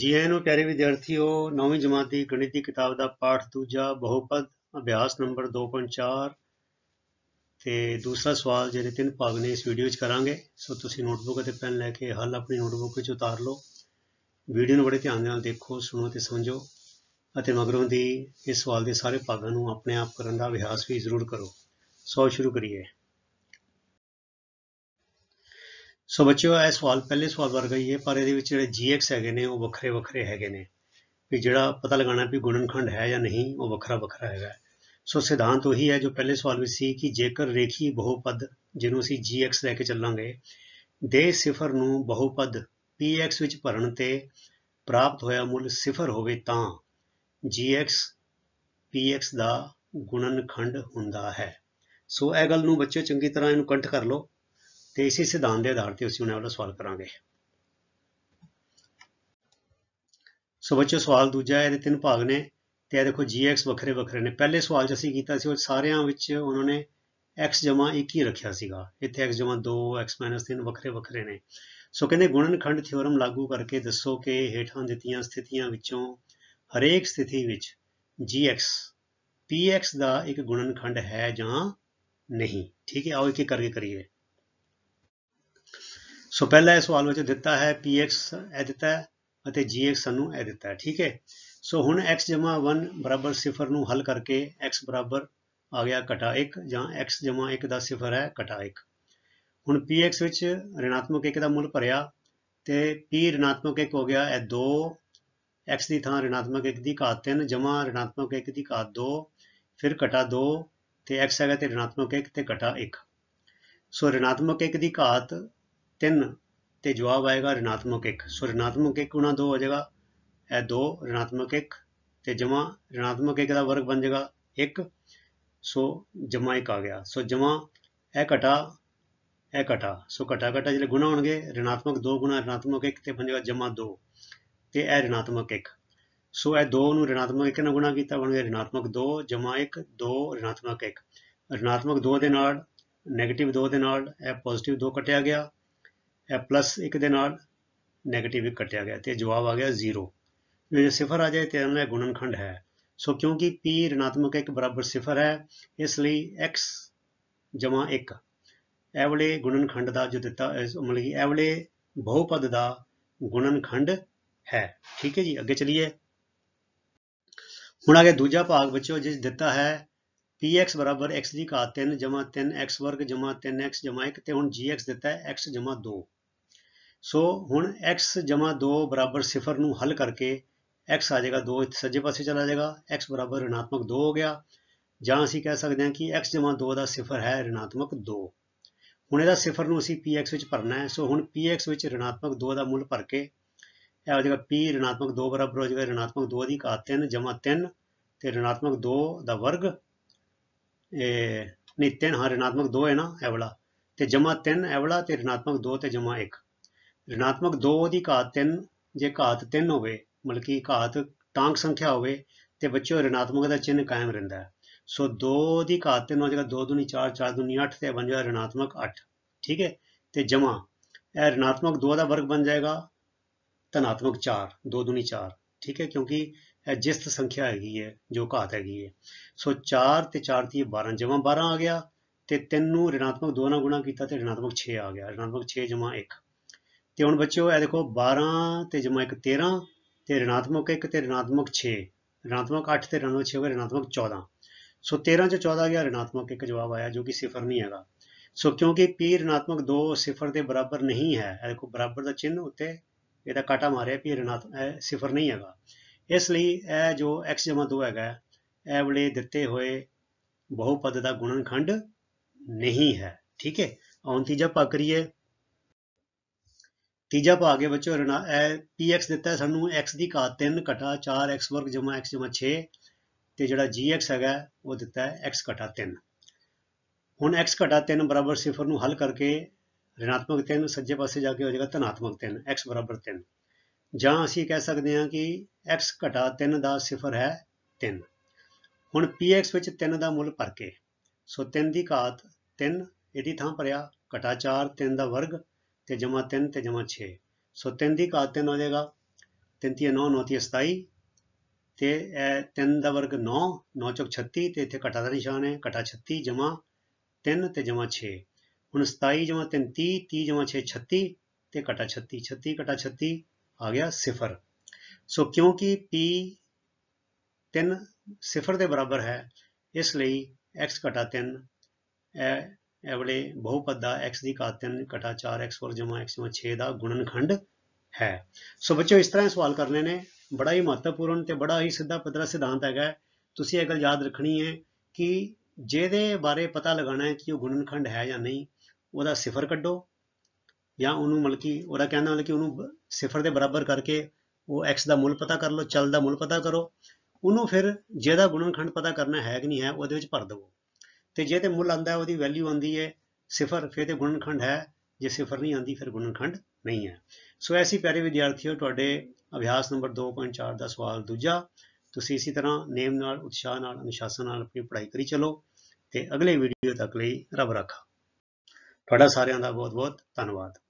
ਜੀ ਆਇਆਂ ਨੂੰ ਪਿਆਰੇ ਵਿਦਿਆਰਥੀਓ 9ਵੀਂ ਜਮਾਤ ਦੀ ਗਣਿਤੀ ਕਿਤਾਬ ਦਾ ਪਾਠ ਦੂਜਾ ਬਹੁਪਦ ਅਭਿਆਸ ਨੰਬਰ 2.4 ਤੇ ਦੂਸਰਾ ਸਵਾਲ ਜਿਹੜੇ ਤਿੰਨ ਭਾਗ ਨੇ ਇਸ ਵੀਡੀਓ 'ਚ ਕਰਾਂਗੇ ਸੋ ਤੁਸੀਂ ਨੋਟਬੁੱਕ ਅਤੇ ਪੈਨ ਲੈ ਕੇ ਹੱਲ ਆਪਣੀ ਨੋਟਬੁੱਕ ਵਿੱਚ ਉਤਾਰ ਲਓ ਵੀਡੀਓ ਨੂੰ ਬੜੇ ਧਿਆਨ ਨਾਲ ਦੇਖੋ ਸੁਣੋ ਤੇ ਸਮਝੋ ਅਤੇ ਮਗਰੋਂ ਦੀ ਇਸ ਸਵਾਲ ਦੇ ਸਾਰੇ ਭਾਗਾਂ ਨੂੰ ਆਪਣੇ ਆਪ ਕਰਨ ਦਾ ਅਭਿਆਸ ਵੀ ਜ਼ਰੂਰ ਕਰੋ ਸੋ ਸ਼ੁਰੂ ਕਰੀਏ ਸੋ ਬੱਚਿਓ ਇਹ ਸਵਾਲ ਪਹਿਲੇ ਸਵਾਲ ਵਰਗਾ ਹੀ ਹੈ ਪਰ ਇਹਦੇ ਵਿੱਚ ਜਿਹੜੇ gx ਹੈਗੇ ਨੇ ਉਹ ਵੱਖਰੇ ਵੱਖਰੇ ਹੈਗੇ ਨੇ ਵੀ ਜਿਹੜਾ ਪਤਾ ਲਗਾਣਾ ਵੀ ਗੁਣਨਖੰਡ ਹੈ ਜਾਂ ਨਹੀਂ ਉਹ ਵੱਖਰਾ ਵੱਖਰਾ ਹੈਗਾ ਸੋ ਸਿਧਾਂਤ ਉਹੀ ਹੈ ਜੋ ਪਹਿਲੇ ਸਵਾਲ ਵਿੱਚ ਸੀ ਕਿ ਜੇਕਰ ਰੇਖੀ ਬਹੁਪਦ ਜਿਹਨੂੰ ਅਸੀਂ gx ਲੈ ਕੇ ਚੱਲਾਂਗੇ ਦੇ ਸਿਫਰ ਨੂੰ ਬਹੁਪਦ px ਵਿੱਚ ਭਰਨ ਤੇ ਪ੍ਰਾਪਤ ਹੋਇਆ ਮੁੱਲ ਸਿਫਰ ਹੋਵੇ ਤਾਂ gx px ਦਾ ਗੁਣਨਖੰਡ ਹੁੰਦਾ ਹੈ ਸੋ ਇਹ ਗੱਲ ਨੂੰ ਬੱਚਿਓ ਚੰਗੀ ਤਰ੍ਹਾਂ ਇਹਨੂੰ ਕੰਠ ਕਰ ਲਓ ਤੇ ਇਸੇ ਸਿਧਾਂਤ ਦੇ ਆਧਾਰ ਤੇ ਅਸੀਂ ਉਹਨਾਂ ਵੱਲੋਂ ਸਵਾਲ ਕਰਾਂਗੇ ਸੋ ਬੱਚੋ ਸਵਾਲ ਦੂਜਾ ਹੈ ਇਹਦੇ ਤਿੰਨ ਭਾਗ ਨੇ ਤੇ ਇਹ ਦੇਖੋ gx ਵੱਖਰੇ ਵੱਖਰੇ ਨੇ ਪਹਿਲੇ ਸਵਾਲ ਜਿ ਅਸੀਂ ਕੀਤਾ ਸੀ ਉਹ ਸਾਰਿਆਂ ਵਿੱਚ ਉਹਨਾਂ ਨੇ x 1 ਹੀ ਰੱਖਿਆ ਸੀਗਾ ਇੱਥੇ x 2 x 3 ਵੱਖਰੇ ਵੱਖਰੇ ਨੇ ਸੋ ਕਹਿੰਦੇ ਗੁਣਨਖੰਡ ਥਿਉਰਮ ਲਾਗੂ ਕਰਕੇ ਦੱਸੋ ਕਿ ਹੇਠਾਂ ਦਿੱਤੀਆਂ ਸਥਿਤੀਆਂ ਵਿੱਚੋਂ ਹਰੇਕ ਸਥਿਤੀ ਵਿੱਚ gx px ਦਾ ਇੱਕ ਗੁਣਨਖੰਡ ਹੈ ਜਾਂ ਨਹੀਂ ਠੀਕ ਹੈ ਆਓ ਇੱਕ ਇੱਕ ਕਰਕੇ ਕਰੀਏ ਸੋ ਪਹਿਲਾ ਇਹ ਸਵਾਲ ਵਿੱਚ ਦਿੱਤਾ ਹੈ px ਇਹ ਦਿੱਤਾ ਹੈ ਅਤੇ gx ਸਾਨੂੰ ਇਹ ਦਿੱਤਾ ਹੈ ਠੀਕ ਹੈ ਸੋ ਹੁਣ x 1 ਬਰਾਬਰ 0 ਨੂੰ ਹੱਲ ਕਰਕੇ x ਬਰਾਬਰ ਆ ਗਿਆ ਘਟਾ 1 ਜਾਂ x 1 ਦਾ 0 ਹੈ ਘਟਾ 1 ਹੁਣ px ਵਿੱਚ ਰਿਣਾਤਮਕ 1 ਦਾ ਮੁੱਲ ਭਰਿਆ ਤੇ p ਰਿਣਾਤਮਕ 1 ਹੋ ਗਿਆ ਇਹ 2 x ਦੀ ਥਾਂ ਰਿਣਾਤਮਕ 1 ਦੀ ਘਾਤ 3 ਜਮਾ ਰਿਣਾਤਮਕ 1 ਦੀ ਘਾਤ 2 ਫਿਰ ਘਟਾ 2 ਤੇ x ਹੈਗਾ ਤੇ ਰਿਣਾਤਮਕ 1 ਤੇ ਘਟਾ 1 ਸੋ ਰਿਣਾਤਮਕ 1 ਦੀ ਘਾਤ ਤਿੰਨ ਤੇ ਜਵਾਬ ਆਏਗਾ ਰਿਣਾਤਮਕ 1 ਸੋ ਰਿਣਾਤਮਕ 1 ਗੁਣਾ 2 ਹੋ ਜਾਏਗਾ ਇਹ 2 ਰਿਣਾਤਮਕ 1 ਤੇ ਜਮਾ ਰਿਣਾਤਮਕ 1 ਦਾ ਵਰਗ ਬਣ ਜਾਏਗਾ 1 ਸੋ ਜਮਾ 1 ਆ ਗਿਆ ਸੋ ਜਮਾ ਇਹ ਘਟਾ ਇਹ ਘਟਾ ਸੋ ਘਟਾ ਘਟਾ ਜਿਹੜੇ ਗੁਣਾ ਹੋਣਗੇ ਰਿਣਾਤਮਕ 2 ਗੁਣਾ ਰਿਣਾਤਮਕ 1 ਤੇ ਬਣ ਜਾਏਗਾ ਜਮਾ 2 ਤੇ ਇਹ ਰਿਣਾਤਮਕ 1 ਸੋ ਇਹ 2 ਨੂੰ ਰਿਣਾਤਮਕ 1 ਨਾਲ ਗੁਣਾ ਕੀਤਾ ਬਣ ਗਿਆ ਰਿਣਾਤਮਕ 2 ਜਮਾ 1 2 ਰਿਣਾਤਮਕ 1 ਰਿਣਾਤਮਕ 2 ਦੇ ਨਾਲ ਨੈਗੇਟਿਵ 2 ਦੇ ਨਾਲ ਇਹ ਪੋਜ਼ਿਟਿਵ 2 ਕੱਟਿਆ ਗਿਆ ਇਹ ਪਲੱਸ 1 ਦੇ ਨਾਲ ਨੈਗੇਟਿਵ ਇੱਕ ਕੱਟਿਆ ਗਿਆ ਤੇ ਜਵਾਬ ਆ ਗਿਆ 0 ਜੇ ਸਿਫਰ ਆ ਜਾਏ ਤੇ ਇਹਨਾਂ ਗੁਣਨਖੰਡ ਹੈ ਸੋ ਕਿਉਂਕਿ p ಋಣਾਤਮਕ 1 ਬਰਾਬਰ ਸਿਫਰ ਹੈ ਇਸ ਲਈ x 1 ਇਹ ਵਾਲੇ ਗੁਣਨਖੰਡ ਦਾ ਜੋ ਦਿੱਤਾ ਮਤਲਬ ਕਿ ਇਹ ਵਾਲੇ ਬਹੁਪਦ ਦਾ ਗੁਣਨਖੰਡ ਹੈ ਠੀਕ ਹੈ ਜੀ ਅੱਗੇ ਚਲੀਏ ਹੁਣ ਅਗੇ ਦੂਜਾ ਭਾਗ ਵਿੱਚੋਂ ਜਿਸ ਦਿੱਤਾ ਹੈ px x ਦੀ ਘਾਤ 3 3x² 3x 1 ਤੇ ਹੁਣ gx ਦਿੱਤਾ ਹੈ x 2 ਸੋ ਹੁਣ x 2 ਬਰਾਬਰ 0 ਨੂੰ ਹੱਲ ਕਰਕੇ x ਆ ਜਾਏਗਾ 2 ਸੱਜੇ ਪਾਸੇ ਚਲਾ ਜਾਏਗਾ x ਬਰਾਬਰ ਰਿਣਾਤਮਕ 2 ਹੋ ਗਿਆ ਜਾਂ ਅਸੀਂ ਕਹਿ ਸਕਦੇ ਹਾਂ ਕਿ x 2 ਦਾ 0 ਹੈ ਰਿਣਾਤਮਕ 2 ਹੁਣ ਇਹਦਾ 0 ਨੂੰ ਅਸੀਂ px ਵਿੱਚ ਭਰਨਾ ਹੈ ਸੋ ਹੁਣ px ਵਿੱਚ ਰਿਣਾਤਮਕ 2 ਦਾ ਮੁੱਲ ਭਰ ਕੇ ਇਹ ਆ ਜਾਏਗਾ p ਰਿਣਾਤਮਕ 2 ਬਰਾਬਰ ਹੋ ਜਾਏਗਾ ਰਿਣਾਤਮਕ 2 ਦੀ ਘਾਤ 3 ਜਮਾ 3 ਤੇ ਰਿਣਾਤਮਕ 2 ਦਾ ਵਰਗ ਇਹ ਨਹੀਂ 3 ਹਾਂ ਰਿਣਾਤਮਕ 2 ਹੈ ਨਾ ਇਹ ਵਾਲਾ ਤੇ ਜਮਾ 3 ਇਹ ਵਾਲਾ ਤੇ ਰਿਣਾਤਮਕ 2 ਤੇ ਜਮਾ 1 ಋಣਾತ್ਮਕ 2 ਦੀ ਘਾਤ 3 ਜੇ ਘਾਤ 3 ਹੋਵੇ ਮਤਲਬ ਕਿ ਘਾਤ ਟਾਂਕ ਸੰਖਿਆ ਹੋਵੇ ਤੇ ਬੱਚਿਓ ಋಣਾਤਮਕ ਦਾ ਚਿੰਨ ਕਾਇਮ ਰਹਿੰਦਾ ਹੈ ਸੋ 2 ਦੀ ਘਾਤ 3 ਹੋ ਜਾਏਗਾ 2 ਦੂਣੀ 4 4 ਦੂਣੀ 8 ਤੇ ਬਣ ਜਾਏਗਾ ಋಣਾਤਮਕ 8 ਠੀਕ ਹੈ ਤੇ ਜਮਾ ਇਹ ಋಣਾਤਮਕ 2 ਦਾ ਵਰਗ ਬਣ ਜਾਏਗਾ ਧਨਾਤਮਕ 4 2 ਦੂਣੀ 4 ਠੀਕ ਹੈ ਕਿਉਂਕਿ ਇਹ ਜਿਸਤ ਸੰਖਿਆ ਹੈਗੀ ਹੈ ਜੋ ਘਾਤ ਹੈਗੀ ਹੈ ਸੋ 4 ਤੇ 4 ਦੀ 12 ਜਮਾ 12 ਆ ਗਿਆ ਤੇ 3 ਨੂੰ ಋಣਾਤਮਕ 2 ਨਾਲ ਗੁਣਾ ਕੀਤਾ ਤੇ ಋಣਾਤਮਕ 6 ਆ ਗਿਆ ಋಣਾਤਮਕ 6 ਜਮਾ 1 ਤੇ ਹੁਣ ਬੱਚਿਓ ਇਹ ਦੇਖੋ 12 ਤੇ ਜਮਾ ਇੱਕ 13 ਤੇ ಋಣਾਤਮਕ ਇੱਕ ਤੇ ಋಣਾਤਮਕ 6 ಋಣਾਤਮਕ 8 ਤੇ ಋಣਾਤਮਕ 6 ਹੋ ਗਏ 14 ਸੋ 13 ਚ 14 ਗਿਆ ಋಣਾਤਮਕ ਇੱਕ ਜਵਾਬ ਆਇਆ ਜੋ ਕਿ ਸਿਫਰ ਨਹੀਂ ਹੈਗਾ ਸੋ ਕਿਉਂਕਿ p ಋಣਾਤਮਕ 2 ਸਿਫਰ ਦੇ ਬਰਾਬਰ ਨਹੀਂ ਹੈ ਇਹ ਦੇਖੋ ਬਰਾਬਰ ਦਾ ਚਿੰਨ ਉੱਤੇ ਇਹਦਾ ਕਾਟਾ ਮਾਰਿਆ p ಋಣਾਤਮਕ ਸਿਫਰ ਨਹੀਂ ਹੈਗਾ ਇਸ ਲਈ ਇਹ ਜੋ x 2 ਹੈਗਾ ਇਹ ਵਾਲੇ ਦਿੱਤੇ ਹੋਏ ਬਹੁਪਦ ਦਾ ਗੁਣਨਖੰਡ ਨਹੀਂ ਹੈ ਠੀਕ ਹੈ ਹੁਣ ਤੀਜਾ ਪੱਕ ਰਹੀਏ ਤੀਜਾ ਭਾਗ ਹੈ ਬੱਚੋ ਰਣਾ ਐ px ਦਿੱਤਾ ਸਾਨੂੰ x ਦੀ ਘਾਤ 3 ਘਟਾ 4x ਵਰਗ x 6 ਤੇ ਜਿਹੜਾ gx ਹੈਗਾ ਉਹ ਦਿੱਤਾ ਹੈ x ਘਟਾ 3 ਹੁਣ x ਘਟਾ 3 ਬਰਾਬਰ 0 ਨੂੰ ਹੱਲ ਕਰਕੇ ಋಣਾਤਮਕ 3 ਸੱਜੇ ਪਾਸੇ ਜਾ ਕੇ ਹੋ ਜਾਏਗਾ ਧਨਾਤਮਕ 3 x 3 ਜਾਂ ਅਸੀਂ ਕਹਿ ਸਕਦੇ ਹਾਂ ਕਿ x ਘਟਾ 3 ਦਾ 0 ਹੈ 3 ਹੁਣ px ਵਿੱਚ 3 ਦਾ ਮੁੱਲ ਭਰ ਕੇ ਸੋ 3 ਦੀ ਘਾਤ 3 ਇਹਦੀ ਥਾਂ ਭਰਿਆ ਘਟਾ 4 3 ਦਾ ਵਰਗ ਤੇ ਜਮਾ 3 ਤੇ ਜਮਾ 6 ਸੋ 3 ਦੀ ਘਾਤ 3 ਹੋ ਜਾਏਗਾ 3 ਤੇ 9 9 ਤੇ 27 ਤੇ ਇਹ 3 ਦਾ ਵਰਗ 9 9 ਚੌਕ 36 ਤੇ ਇੱਥੇ ਘਟਾ ਦਾ ਨਿਸ਼ਾਨ ਹੈ ਘਟਾ 36 ਜਮਾ 3 ਤੇ ਜਮਾ 6 ਹੁਣ 27 ਜਮਾ 3 30 30 ਜਮਾ 6 36 ਤੇ ਘਟਾ 36 36 ਘਟਾ 36 ਆ ਗਿਆ ਸਿਫਰ ਸੋ ਕਿਉਂਕਿ p 3 ਸਿਫਰ ਦੇ ਬਰਾਬਰ ਹੈ ਇਸ ਲਈ x 3 ਇਹ ਐਵਲੇ ਬਹੁਪਦ ਦਾ x ਦੀ ਘਾਤ 3 ਘਟਾ 4x ਹੋਰ ਜਮਾ x ਜਮਾ 6 ਦਾ ਗੁਣਨਖੰਡ ਹੈ ਸੋ ਬੱਚਿਓ ਇਸ ਤਰ੍ਹਾਂ ਸਵਾਲ ਕਰਨੇ ਨੇ ਬੜਾ ਹੀ ਮਹੱਤਵਪੂਰਨ ਤੇ ਬੜਾ ਹੀ ਸਿੱਧਾ ਪਤਰਾ ਸਿਧਾਂਤ ਹੈਗਾ ਤੁਸੀਂ ਇਹ ਗੱਲ ਯਾਦ ਰੱਖਣੀ ਹੈ ਕਿ ਜਿਹਦੇ ਬਾਰੇ ਪਤਾ ਲਗਾਣਾ ਹੈ ਕਿ ਉਹ ਗੁਣਨਖੰਡ ਹੈ ਜਾਂ ਨਹੀਂ ਉਹਦਾ ਸਿਫਰ ਕੱਢੋ ਜਾਂ ਉਹਨੂੰ ਮਲਕੀ ਉਹਦਾ ਕਹਿੰਦਾ ਮਤਲਬ ਕਿ ਉਹਨੂੰ ਸਿਫਰ ਦੇ ਬਰਾਬਰ ਕਰਕੇ ਉਹ x ਦਾ ਮੁੱਲ ਪਤਾ ਕਰ ਲਓ ਚਲ ਦਾ ਮੁੱਲ ਪਤਾ ਕਰੋ ਉਹਨੂੰ ਫਿਰ ਜਿਹਦਾ ਗੁਣਨਖੰਡ ਪਤਾ ਕਰਨਾ ਹੈ ਕਿ ਨਹੀਂ ਹੈ ਉਹਦੇ ਵਿੱਚ ਭਰ ਦਿਓ ਤੇ ਜੇ ਤੇ ਮੁੱਲ ਆਂਦਾ ਉਹਦੀ ਵੈਲਿਊ ਆਂਦੀ ਹੈ ਸਿਫਰ ਫਿਰ ਤੇ ਗੁਣਨਖੰਡ ਹੈ ਜੇ ਸਿਫਰ ਨਹੀਂ ਆਂਦੀ ਫਿਰ ਗੁਣਨਖੰਡ ਨਹੀਂ ਹੈ ਸੋ ਐਸੀ ਪਿਆਰੇ ਵਿਦਿਆਰਥੀਓ ਤੁਹਾਡੇ ਅਭਿਆਸ ਨੰਬਰ 2.4 ਦਾ ਸਵਾਲ ਦੂਜਾ ਤੁਸੀਂ ਇਸੇ ਤਰ੍ਹਾਂ ਨੇਮ ਨਾਲ ਉਤਸ਼ਾਹ ਨਾਲ ਅਨੁਸ਼ਾਸਨ ਨਾਲ ਆਪਣੀ ਪੜ੍ਹਾਈ ਕਰੀ ਚਲੋ ਤੇ ਅਗਲੇ ਵੀਡੀਓ ਤੱਕ ਲਈ ਰੱਬ ਰੱਖਾ ਤੁਹਾਡਾ ਸਾਰਿਆਂ ਦਾ ਬਹੁਤ-ਬਹੁਤ ਧੰਨਵਾਦ